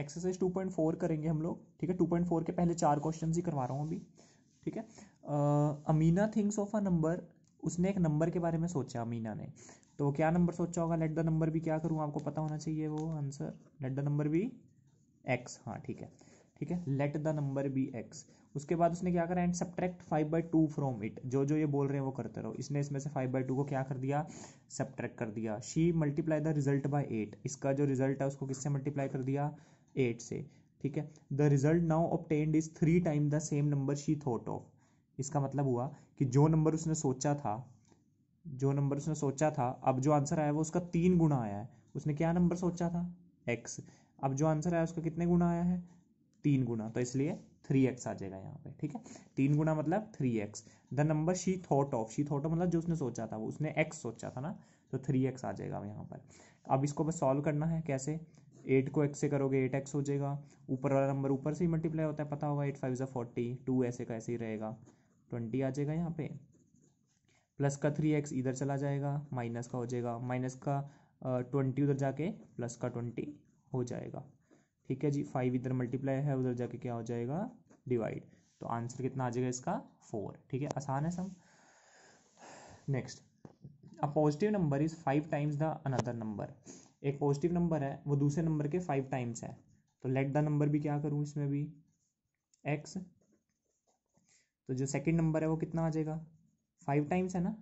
exercise 2.4 करेंगे हम लोग ठीक है 2.4 के पहले चार क्वेश्चन ही करवा रहा हूँ अभी ठीक है Amina thinks of a number उसने एक नंबर के बारे में सोचा अमीना ने तो क्या नंबर सोचा होगा लेट द नंबर भी क्या करूँ आपको पता होना चाहिए वो answer let the number be x हाँ ठीक है ठीक है let the number be x उसके बाद उसने क्या करा and subtract five by two from it जो जो ये बोल रहे हैं वो करते रहो इसने इसमें से फाइव बाई टू को क्या कर दिया सब्ट्रैक्ट कर दिया she multiply the result by eight इसका जो रिजल्ट है उसको किससे मल्टीप्लाई कर दिया एट से ठीक है the result now obtained is three time the same number she thought of इसका मतलब हुआ कि जो नंबर उसने सोचा था जो नंबर उसने सोचा था अब जो आंसर आया वो उसका तीन गुना आया है उसने क्या नंबर सोचा था एक्स अब जो आंसर आया उसका कितने गुना आया है तीन गुना तो इसलिए थ्री एक्स आ जाएगा यहाँ पे ठीक है तीन गुना मतलब three x the number she thought of she thought of मतलब जो उसने सोचा था वो उसने एक्स सोचा था ना तो थ्री एक्स आ जाएगा यहाँ पर अब इसको बस सॉल्व करना है कैसे एट को एक्स से करोगे एट एक्स हो जाएगा ऊपर वाला नंबर ऊपर से ही मल्टीप्लाई होता है पता होगा एट फाइव ज़ा फोर्टी टू ऐसे का ऐसे ही रहेगा ट्वेंटी आ जाएगा यहाँ पे प्लस का थ्री एक्स इधर चला जाएगा माइनस का हो जाएगा माइनस का ट्वेंटी उधर जाके प्लस का ट्वेंटी हो जाएगा ठीक है जी फाइव इधर मल्टीप्लाई है उधर जाके क्या हो जाएगा डिवाइड तो आंसर कितना आ जाएगा इसका फोर ठीक है आसान है some next a positive number is five times the another number एक पॉजिटिव नंबर है वो दूसरे नंबर के फाइव टाइम्स है तो लेट द नंबर भी क्या करूँ इसमें भी एक्स तो जो सेकेंड नंबर है वो कितना आ जाएगा फाइव टाइम्स है ना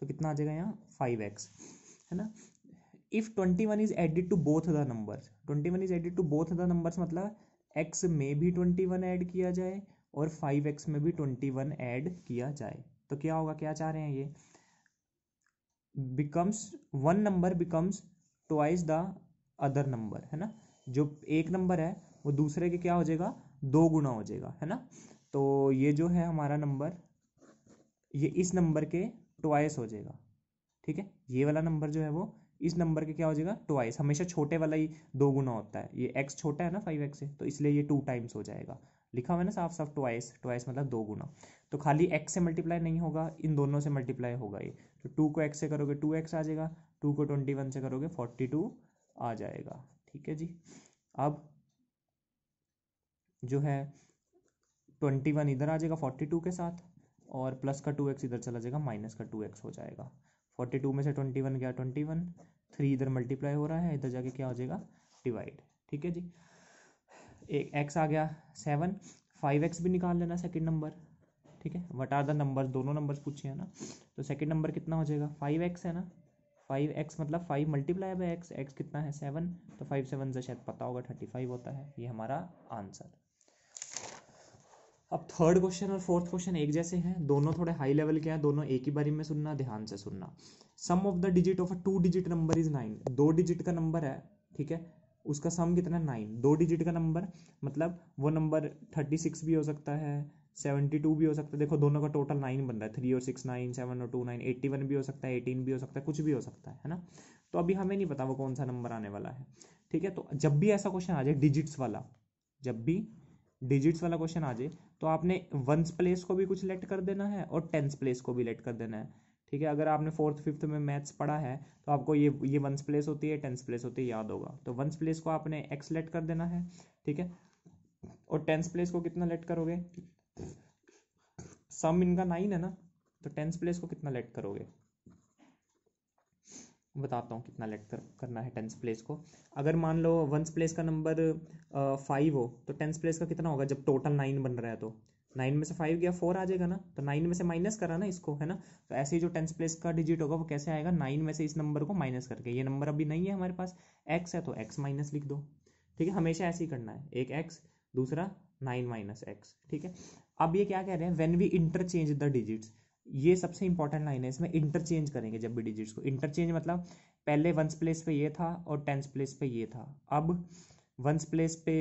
तो कितना आ जाएगा यहाँ फाइव एक्स है ना if twenty one is added to both the number twenty one is added to both the number मतलब एक्स में भी ट्वेंटी वन ऐड किया जाए और फाइव एक्स में भी ट्वेंटी वन ऐड किया जाए तो क्या होगा क्या चाह रहे हैं ये becomes one number becomes twice the other number है ना जो एक नंबर है वो दूसरे के क्या हो जाएगा दो गुना हो जाएगा है ना तो ये जो है हमारा नंबर ये इस नंबर के ट्वाइस हो जाएगा ठीक है ये वाला नंबर जो है वो इस नंबर के क्या हो जाएगा ट्वाइस हमेशा छोटे वाला ही दो गुना होता है ये एक्स छोटा है ना फाइव एक्स से तो इसलिए ये टू टाइम्स हो जाएगा लिखा हुआ है ना साफ साफ ट्वाइस ट्वाइस मतलब दो गुना तो खाली एक्स से मल्टीप्लाई नहीं होगा इन दोनों से मल्टीप्लाई होगा ये तो टू को एक्स से करोगे टू एक्स आ जाएगा टू को ट्वेंटी वन से करोगे फोर्टी टू आ जाएगा ठीक है जी अब जो है ट्वेंटी वन इधर आ जाएगा फोर्टी टू के साथ और प्लस का टू एक्स इधर चला जाएगा माइनस का टू एक्स हो जाएगा फोर्टी टू में से ट्वेंटी वन गया ट्वेंटी वन थ्री इधर मल्टीप्लाई हो रहा है इधर जाके क्या हो जाएगा डिवाइड ठीक है जी एक एक्स आ गया सेवन फाइव एक्स भी निकाल लेना सेकेंड नंबर ठीक है वट आर द नंबर दोनों नंबर पूछे हैं ना तो सेकेंड नंबर कितना हो जाएगा फाइव एक्स है ना फाइव एक्स मतलब five multiply by x x कितना है सेवन तो फाइव सेवन से शायद पता होगा थर्टी फाइव होता है ये हमारा आंसर अब थर्ड क्वेश्चन और फोर्थ क्वेश्चन एक जैसे हैं दोनों थोड़े हाई लेवल के हैं दोनों एक ही बारी में सुनना ध्यान से सुनना sum of the digit of a two digit number is nine दो डिजिट का नंबर है ठीक है उसका सम कितना नाइन दो डिजिट का नंबर मतलब वो नंबर थर्टी सिक्स भी हो सकता है सेवेंटी टू भी हो सकता है देखो दोनों का टोटल नाइन बन रहा है थ्री और सिक्स नाइन सेवन और टू नाइन एट्टी वन भी हो सकता है एटीन भी हो सकता है कुछ भी हो सकता है है ना तो अभी हमें नहीं पता वो कौन सा नंबर आने वाला है ठीक है तो जब भी ऐसा क्वेश्चन आ जाए डिजिट्स वाला जब भी डिजिट्स वाला क्वेश्चन आ जाए तो आपने वंस प्लेस को भी कुछ लेट कर देना है और टेंथ प्लेस को भी लेट कर देना है ठीक है अगर आपने फोर्थ फिफ्थ में मैथ्स पढ़ा है तो आपको ये ये वंस प्लेस होती है टेंथ प्लेस होती है याद होगा तो वंस प्लेस को आपने एक्स लेट कर देना है ठीक है और टेंथ प्लेस को कितना लेट करोगे सम इनका नाइन है ना तो टेंथ प्लेस को कितना लेट करोगे बताता हूँ कितना लेट कर, करना है टेंथ प्लेस को अगर मान लो वंस प्लेस का नंबर फाइव हो तो टेंथ प्लेस का कितना होगा जब टोटल नाइन बन रहा है तो नाइन में से फाइव गया फोर आ जाएगा ना तो नाइन में से माइनस करा ना इसको है ना तो ऐसे ही जो टेंथ प्लेस का डिजिट होगा वो कैसे आएगा नाइन में से इस नंबर को माइनस करके ये नंबर अभी नहीं है हमारे पास एक्स है तो एक्स माइनस लिख दो ठीक है हमेशा ऐसे ही करना है एक एक्स दूसरा नाइन माइनस एक्स ठीक है अब ये क्या कह रहे हैं when we interchange the digits ये सबसे इंपॉर्टेंट लाइन है इसमें इंटरचेंज करेंगे जब भी डिजिट्स को इंटरचेंज मतलब पहले वंस प्लेस पे ये था और टेंस प्लेस पे ये था अब वंस प्लेस पे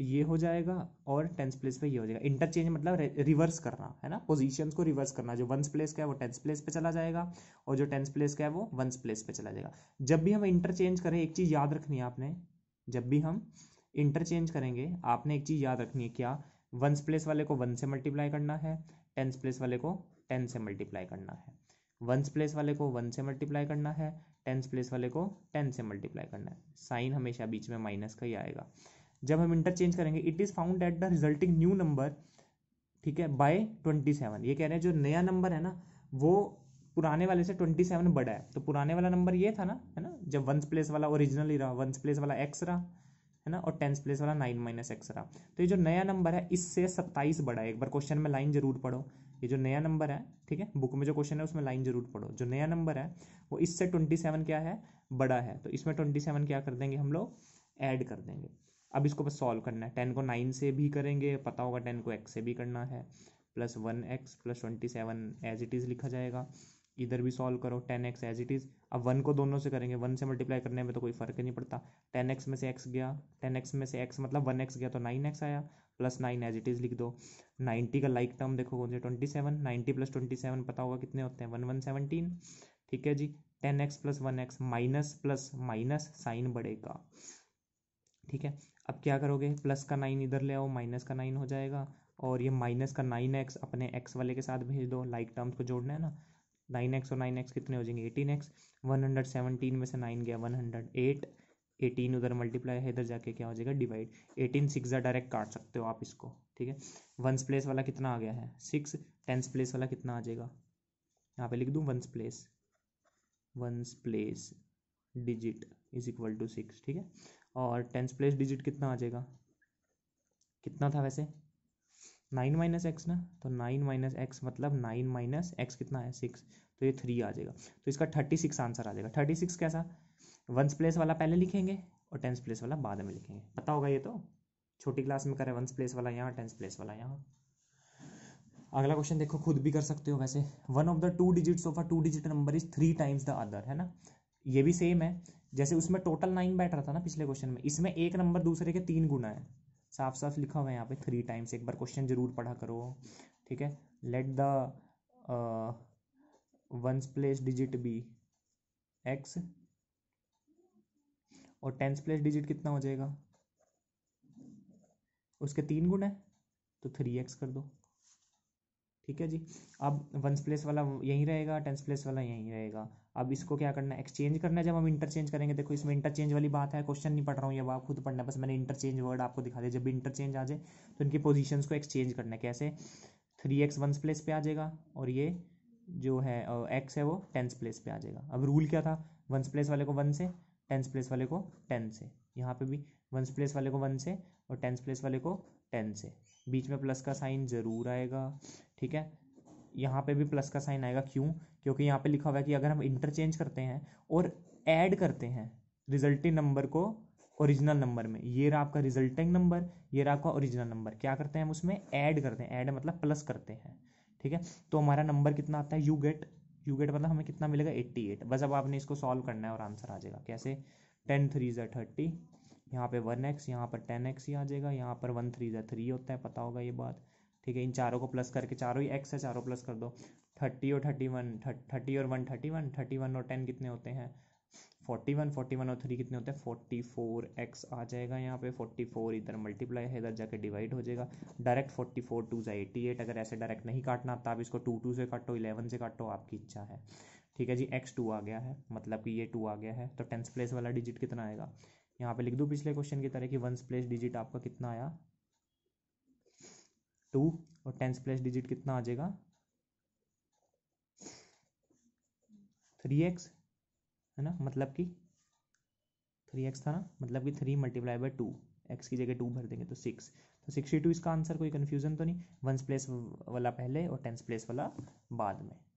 ये हो जाएगा और टेंस प्लेस पे ये हो जाएगा इंटरचेंज मतलब रिवर्स करना है ना पोजीशंस को रिवर्स करना जो वंस प्लेस का है वो टेंस प्लेस पे चला जाएगा और जो टेंस प्लेस का है वो वंस प्लेस पे चला जाएगा जब भी हम इंटरचेंज करें एक चीज़ याद रखनी है आपने जब भी हम इंटरचेंज करेंगे आपने एक चीज़ याद रखनी है क्या वंस प्लेस वाले को वन से मल्टीप्लाई करना है टेंस प्लेस वाले को टेन से मल्टीप्लाई करना है वंस प्लेस वाले को वन से मल्टीप्लाई करना है टेंस प्लेस वाले को टेन से मल्टीप्लाई करना है साइन हमेशा बीच में माइनस का ही आएगा जब हम इंटरचेंज करेंगे it is found at the resulting new number ठीक है बाय ट्वेंटी सेवन ये कह रहे हैं जो नया नंबर है ना वो पुराने वाले से ट्वेंटी सेवन बड़ा है तो पुराने वाला नंबर ये था ना है ना जब वंस प्लेस वाला ओरिजिनल ही रहा वंस प्लेस वाला एक्स रहा है ना और टेंथ प्लेस वाला नाइन माइनस एक्स रहा तो ये जो नया नंबर है इससे सत्ताईस बड़ा है एक बार क्वेश्चन में लाइन जरूर पढ़ो ये जो नया नंबर है ठीक है बुक में जो क्वेश्चन है उसमें लाइन जरूर पढ़ो जो नया नंबर है वो इससे ट्वेंटी सेवन क्या है बड़ा है तो इसमें ट्वेंटी सेवन क्या कर देंगे हम लोग ऐड कर देंगे अब इसको बस सॉल्व करना है टेन को नाइन से भी करेंगे पता होगा टेन को एक्स से भी करना है plus one x plus twenty seven as it is लिखा जाएगा इधर भी सॉल्व करो ten x as it is अब वन को दोनों से करेंगे वन से मल्टीप्लाई करने में तो कोई फर्क ही नहीं पड़ता टेन एक्स में से एक्स गया टेन एक्स में से एक्स मतलब वन एक्स गया तो नाइन एक्स आया plus nine as it is लिख दो नाइन्टी का लाइक टर्म देखो कौन से twenty seven ninety plus twenty seven पता होगा कितने होते हैं वन वन सेवनटीन ठीक है जी ten x plus one x minus plus minus sign बढ़ेगा ठीक है अब क्या करोगे प्लस का नाइन इधर ले आओ माइनस का नाइन हो जाएगा और ये माइनस का नाइन एक्स अपने एक्स वाले के साथ भेज दो लाइक टर्म्स को जोड़ना है ना नाइन एक्स और नाइन एक्स कितने हो जाएंगे eighteen x one hundred seventeen में से नाइन गया वन हंड्रेड एट एटीन उधर मल्टीप्लाई है इधर जाके क्या हो जाएगा डिवाइड एटीन सिक्स डायरेक्ट काट सकते हो आप इसको ठीक है वंस प्लेस वाला कितना आ गया है सिक्स टेंस प्लेस वाला कितना आ जाएगा यहाँ पे लिख दूँ ones place ones place digit is equal to six ठीक है और टेंस प्लेस डिजिट कितना आ जाएगा कितना था वैसे नाइन माइनस एक्स ना तो नाइन माइनस एक्स मतलब नाइन माइनस एक्स कितना है सिक्स तो ये थ्री आ जाएगा तो इसका थर्टी सिक्स आंसर आ जाएगा थर्टी सिक्स कैसा वंस प्लेस वाला पहले लिखेंगे और टेंस प्लेस वाला बाद में लिखेंगे पता होगा ये तो छोटी क्लास में करें वंस प्लेस वाला यहाँ टेंस प्लेस वाला यहाँ अगला क्वेश्चन देखो खुद भी कर सकते हो वैसे one of the two digits of a two digit number is three times the other है ना ये भी सेम है जैसे उसमें टोटल नाइन बैठ रहा था ना पिछले क्वेश्चन में इसमें एक नंबर दूसरे के तीन गुना है साफ साफ लिखा हुआ है यहाँ पे थ्री टाइम्स एक बार क्वेश्चन जरूर पढ़ा करो ठीक है let the ones place digit be x और टेंस प्लेस डिजिट कितना हो जाएगा उसके तीन गुण है तो थ्री एक्स कर दो ठीक है जी अब वंस प्लेस वाला यहीं रहेगा टेंस प्लेस वाला यहीं रहेगा अब इसको क्या करना है एक्सचेंज करना है जब हम इंटरचेंज करेंगे देखो इसमें इंटरचेंज वाली बात है क्वेश्चन नहीं पढ़ रहा हूँ ये आप खुद पढ़ना बस मैंने इंटरचेंज वर्ड आपको दिखा दिया जब भी इंटरचेंज आ जाए तो इनकी पोजिशन को एक्सचेंज करना है कैसे थ्री एक्स वंस प्लेस पे आ जाएगा और ये जो है एक्स है वो टेंस प्लेस पे आ जाएगा अब रूल क्या था वंस प्लेस वाले को वन से टेंस प्लेस वाले को टेन से यहाँ पे भी वंस प्लेस वाले को वन से और टेंस प्लेस वाले को टेन से बीच में प्लस का साइन ज़रूर आएगा ठीक है यहाँ पे भी प्लस का साइन आएगा क्यों क्योंकि यहाँ पे लिखा हुआ है कि अगर हम इंटरचेंज करते हैं और ऐड करते हैं रिजल्टिंग नंबर को ओरिजिनल नंबर में ये रहा आपका रिजल्टिंग नंबर ये रहा आपका ओरिजिनल नंबर क्या करते हैं हम उसमें ऐड करते हैं ऐड मतलब प्लस करते हैं ठीक है तो हमारा नंबर कितना आता है यू गेट यू गेट मतलब हमें कितना मिलेगा एट्टी एट बस अब आपने इसको सॉल्व करना है और आंसर आ जाएगा कैसे टेन थ्री जै थर्टी यहाँ पे वन एक्स यहाँ पर टेन एक्स ही आ जाएगा यहाँ पर वन थ्री जै थ्री होता है पता होगा ये बात ठीक है इन चारों को प्लस करके चारों ही एक्स है चारों प्लस कर दो थर्टी और थर्टी वन थर्टी और one thirty one thirty one और टेन कितने होते हैं फोर्टी वन फोर्टी वन और थ्री कितने होते हैं फोर्टी फोर एक्स आ जाएगा यहाँ पे फोर्टी फोर इधर मल्टीप्लाई है इधर जाके डिवाइड हो जाएगा डायरेक्ट फोर्टी फोर टू ज़ा एटी एट अगर ऐसे डायरेक्ट नहीं काटना आता आप इसको टू टू से काटो इलेवन से काटो आपकी इच्छा है ठीक है जी एक्स टू आ गया है मतलब कि ये टू आ गया है तो टेंथ प्लेस वाला डिजिट कितना आएगा यहाँ पे लिख दूँ पिछले क्वेश्चन की तरह कि वंस प्लेस डिजिट आपका कितना आया टू और टेंस प्लस डिजिट कितना आ जाएगा थ्री एक्स है ना मतलब कि थ्री एक्स था ना मतलब कि three multiply by two x की जगह टू भर देंगे तो सिक्स तो सिक्सटी टू इसका आंसर कोई कन्फ्यूजन तो नहीं वंस प्लेस वाला पहले और टेंस प्लेस वाला बाद में